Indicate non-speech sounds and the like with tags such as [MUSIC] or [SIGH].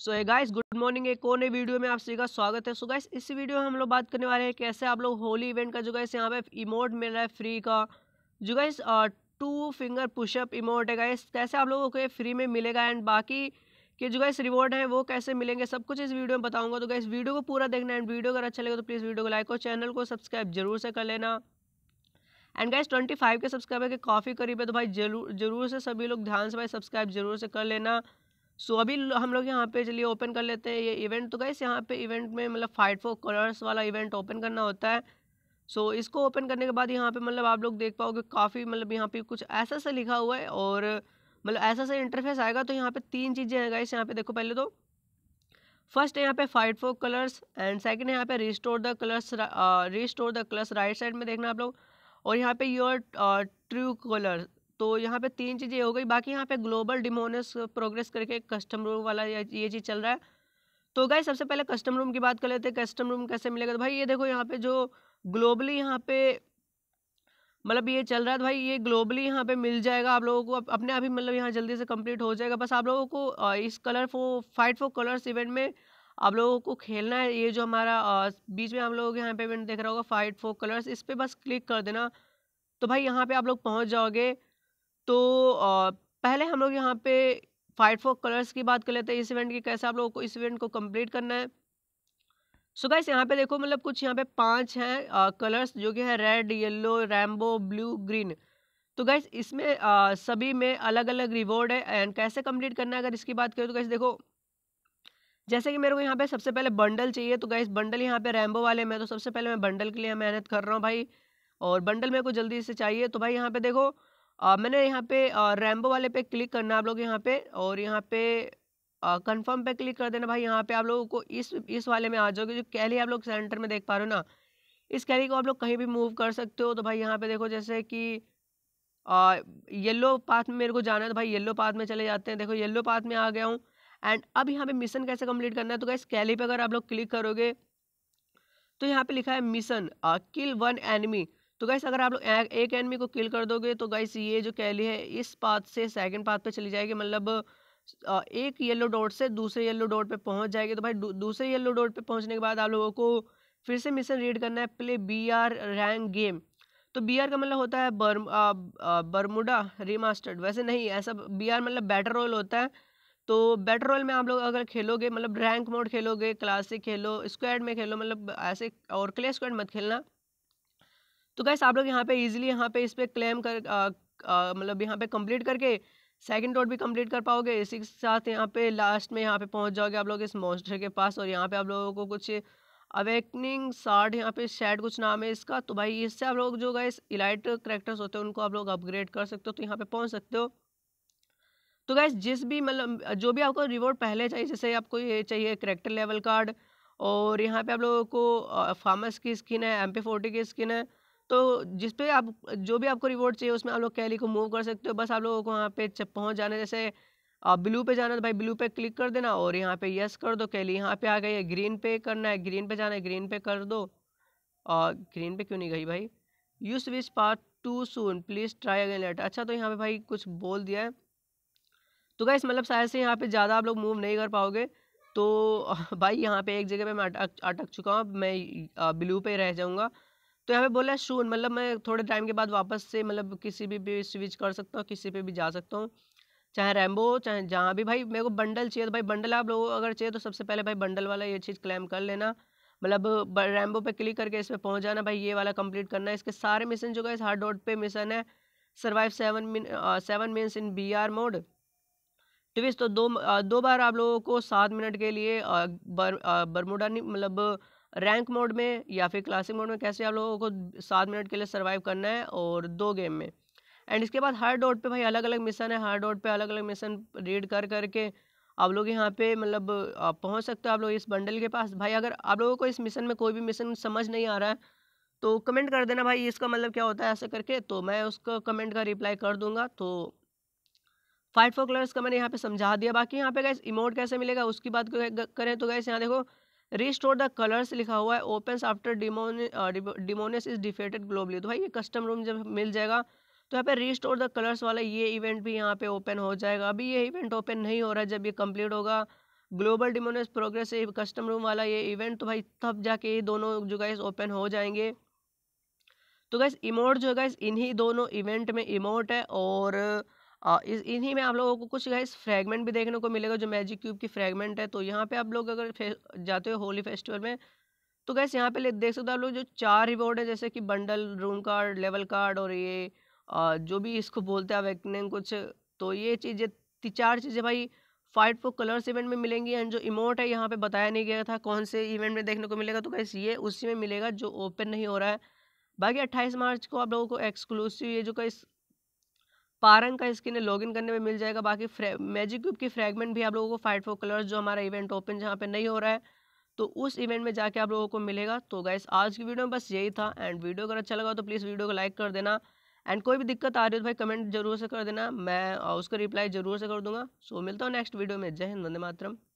सो uh guys good morning एक और नई वीडियो में आप सभी का स्वागत है सो so गाइस इस वीडियो में हम लोग बात करने वाले हैं कैसे आप लोग होली इवेंट का जो गाइस यहाँ पे इमोट मिल रहा है फ्री का जो guys two finger pushup emote है गाइस कैसे आप लोगों को फ्री में मिलेगा एंड बाकी के जो गाइस रिवॉर्ड हैं वो कैसे मिलेंगे सब कुछ इस वीडियो में बताऊंगा तो गाइस वीडियो को पूरा देखना एंड वीडियो अगर अच्छा लगे तो प्लीज़ वीडियो को लाइक और चैनल को सब्सक्राइब जरूर से कर लेना एंड गाइस फाइव के सब्सक्राइबर के काफ़ी करीब है तो भाई जरूर जरूर से सभी लोग ध्यान से भाई सब्सक्राइब जरूर से कर लेना सो अभी हम लोग यहाँ पे चलिए ओपन कर लेते हैं ये इवेंट तो गाइस यहाँ पे इवेंट में मतलब फाइट फॉर कलर्स वाला इवेंट ओपन करना होता है सो so, इसको ओपन करने के बाद यहाँ पे मतलब आप लोग देख पाओगे काफ़ी मतलब यहाँ पे कुछ ऐसा सा लिखा हुआ है और मतलब ऐसा सा इंटरफेस आएगा तो यहाँ पे तीन चीज़ें हैं गाइस यहाँ पे देखो पहले तो फर्स्ट है यहाँ पे fight for colours and second यहाँ पे restore the colours restore the colours right side में देखना आप लोग और यहाँ पे योर ट्रू कलर तो यहाँ पे तीन चीज़ें हो गई बाकी यहाँ पे ग्लोबल डिमोनस प्रोग्रेस करके कस्टम रूम वाला ये चीज़ चल रहा है तो गाई सबसे पहले कस्टम रूम की बात कर लेते हैं कस्टम रूम कैसे मिलेगा तो भाई ये देखो यहाँ पे जो ग्लोबली यहाँ पे मतलब ये चल रहा है तो भाई ये ग्लोबली यहाँ पे मिल जाएगा आप लोगों को अपने आप ही मतलब यहाँ जल्दी से कम्प्लीट हो जाएगा बस आप लोगों को इस colour for fight for colours event में आप लोगों को खेलना है ये जो हमारा बीच में आप लोगों के यहाँ पे इवेंट देख रहा होगा फाइट फॉर कलर्स इस पर बस क्लिक कर देना तो भाई यहाँ पे आप लोग पहुँच जाओगे तो पहले हम लोग यहाँ पे फाइट फॉर कलर्स की बात कर लेते हैं इस इवेंट की कैसे आप लोगों को इस इवेंट को कंप्लीट करना है सो गाइस यहाँ पे देखो मतलब कुछ यहाँ पे पांच हैं कलर्स जो कि है red yellow rainbow blue green तो गाइस इसमें अ, सभी में अलग अलग रिवॉर्ड है एंड कैसे कंप्लीट करना है अगर इसकी बात करें तो गाइस देखो जैसे कि मेरे को यहाँ पे सबसे पहले बंडल चाहिए तो गाइस बंडल यहाँ पे रैम्बो वाले में तो सबसे पहले मैं बंडल के लिए मेहनत कर रहा हूँ भाई और बंडल मेरे को जल्दी से चाहिए तो भाई यहाँ पे देखो आ, मैंने यहाँ पे रैम्बो वाले पे क्लिक करना आप लोग यहाँ पे और यहाँ पे कंफर्म पे क्लिक कर देना भाई यहाँ पे आप लोगों को इस इस वाले में आ जाओगे जो कैली आप लोग सेंटर में देख पा रहे हो ना इस कैली को आप लोग कहीं भी मूव कर सकते हो तो भाई यहाँ पे देखो जैसे कि येल्लो पाथ में मेरे को जाना है तो भाई येल्लो पाथ में चले जाते हैं देखो येल्लो पाथ में आ गया हूँ एंड अब यहाँ पे मिशन कैसे कम्प्लीट करना है तो इस कैली पे अगर आप लोग क्लिक करोगे तो यहाँ पे लिखा है मिशन किल वन एनिमी तो गाइस अगर आप लोग एक एनमी को किल कर दोगे तो गाइस ये जो कैली है इस पाथ से सेकंड पाथ पे चली जाएगी मतलब एक येलो डॉट से दूसरे येलो डॉट पे पहुंच जाएगी तो भाई दूसरे येलो डॉट पे पहुंचने के बाद आप लोगों को फिर से मिशन रीड करना है play B R rank game तो बी आर का मतलब होता है बर, आ, आ, बर्मुडा रिमास्टर्ड वैसे नहीं ऐसा बी आर मतलब बैटर रोल होता है तो बैटर रोल में आप लोग अगर खेलोगे मतलब रैंक मोड खेलोगे क्लासिक खेलो स्क्वाड में खेलो मतलब ऐसे और क्ले स्क्वाड मत खेलना तो गैस आप लोग यहाँ पे इजीली यहाँ पे इस पर क्लेम कर मतलब यहाँ पे कंप्लीट करके सेकंड रोड भी कंप्लीट कर पाओगे इसी के साथ यहाँ पे लास्ट में यहाँ पे पहुँच जाओगे आप लोग इस मॉन्स्टर के पास और यहाँ पे आप लोगों को कुछ अवेकनिंग साठ यहाँ पे शेड कुछ नाम है इसका तो भाई इससे आप लोग जो गए इलाइट करेक्टर्स होते हैं उनको आप लोग अपग्रेड कर सकते हो तो यहाँ पे पहुँच सकते हो तो गैस जिस भी मतलब जो भी आपको रिवॉर्ड पहले चाहिए जैसे आपको ये चाहिए करेक्टर लेवल कार्ड और यहाँ पे आप लोगों को फार्मस की स्किन है एम पी फोर्टी की स्किन है तो जिस पे आप जो भी आपको रिवॉर्ड चाहिए उसमें आप लोग कैली को मूव कर सकते हो बस आप लोगों को वहाँ पे पहुँच जाना जैसे ब्लू पे जाना तो भाई ब्लू पे क्लिक कर देना और यहाँ पे यस कर दो कैली यहाँ पे आ गई है ग्रीन पे करना है ग्रीन पे जाना है ग्रीन पे कर दो और ग्रीन पे क्यों नहीं गई भाई you switch part two soon please try again later अच्छा तो यहाँ पे भाई कुछ बोल दिया है तो क्या मतलब शायद से यहाँ पर ज़्यादा आप लोग मूव नहीं कर पाओगे तो [LAUGHS] भाई यहाँ पे एक जगह पे मैं अटक अटक चुका हूँ मैं ब्लू पे रह जाऊँगा तो यहाँ पे बोला है सून मतलब मैं थोड़े टाइम के बाद वापस से मतलब किसी भी पे स्विच कर सकता हूँ किसी पे भी जा सकता हूँ चाहे रैम्बो चाहे जहाँ भी भाई मेरे को बंडल चाहिए तो भाई बंडल आप लोगों को अगर चाहिए तो सबसे पहले भाई बंडल वाला ये चीज़ क्लेम कर लेना मतलब रैम्बो पे क्लिक करके इस पर पहुँच जाना भाई ये वाला कम्प्लीट करना है इसके सारे मिशन जो है इस हार्ड डॉट पे मिशन है survive seven min seven minutes in B R mode twist तो दो दो बार आप लोगों को सात मिनट के लिए बर, बरमुडा मतलब रैंक मोड में या फिर क्लासिक मोड में कैसे आप लोगों को सात मिनट के लिए सर्वाइव करना है और दो गेम में एंड इसके बाद हर डॉट पे भाई अलग अलग मिशन है हर डॉट पे अलग अलग मिशन रीड कर करके आप लोग यहाँ पे मतलब पहुँच सकते हो आप लोग इस बंडल के पास भाई अगर आप लोगों को इस मिशन में कोई भी मिशन समझ नहीं आ रहा है तो कमेंट कर देना भाई इसका मतलब क्या होता है ऐसे करके तो मैं उसको कमेंट का रिप्लाई कर दूंगा तो फाइट फोर कलर्स का मैंने यहाँ पे समझा दिया बाकी यहाँ पे गैस इमोट कैसे मिलेगा उसकी बात करें तो गैस यहाँ देखो रिस्टोर द कलर्स लिखा हुआ है open after demoness is defeated globally तो भाई ये कस्टम रूम जब मिल जाएगा तो यहाँ पे रिस्टोर द कलर्स वाला ये इवेंट भी यहाँ पे ओपन हो जाएगा अभी ये इवेंट ओपन नहीं हो रहा जब ये कम्प्लीट होगा global demoness progress custom room वाला ये इवेंट तो भाई तब जाके ये दोनों जो गाइस ओपन हो जाएंगे तो गैस इमोट जो है गैस इन्हीं दोनों इवेंट में इमोट है और इस इन्हीं में आप लोगों को कुछ गाइस फ्रेगमेंट भी देखने को मिलेगा जो मैजिक क्यूब की फ्रेगमेंट है तो यहाँ पे आप लोग अगर जाते हो होली फेस्टिवल में तो गैस यहाँ पे देख सकते हो आप लोग जो चार रिवॉर्ड है जैसे कि bundle room card level card और ये आ, जो भी इसको बोलते हैं अवेकनिंग कुछ तो ये चीज़ें चार चीज़ें भाई फाइट फॉर कलर्स इवेंट में मिलेंगी एंड जो इमोट है यहाँ पे बताया नहीं गया था कौन से इवेंट में देखने को मिलेगा तो कैसे ये उसी में मिलेगा जो ओपन नहीं हो रहा है बाकी अट्ठाईस मार्च को आप लोगों को एक्सक्लूसिव ये जो कई पारंग का स्किन है लॉगिन करने में मिल जाएगा बाकी मैजिक क्यूब की फ्रेगमेंट भी आप लोगों को फाइट फॉर कलर्स जो हमारा इवेंट ओपन जहाँ पे नहीं हो रहा है तो उस इवेंट में जाके आप लोगों को मिलेगा तो गाइस आज की वीडियो में बस यही था एंड वीडियो अगर अच्छा लगा तो प्लीज़ वीडियो को लाइक कर देना एंड कोई भी दिक्कत आ रही हो तो भाई कमेंट जरूर से कर देना मैं उसका रिप्लाई जरूर से कर दूंगा सो मिलता हूँ नेक्स्ट वीडियो में जय हिंद वंदे मातरम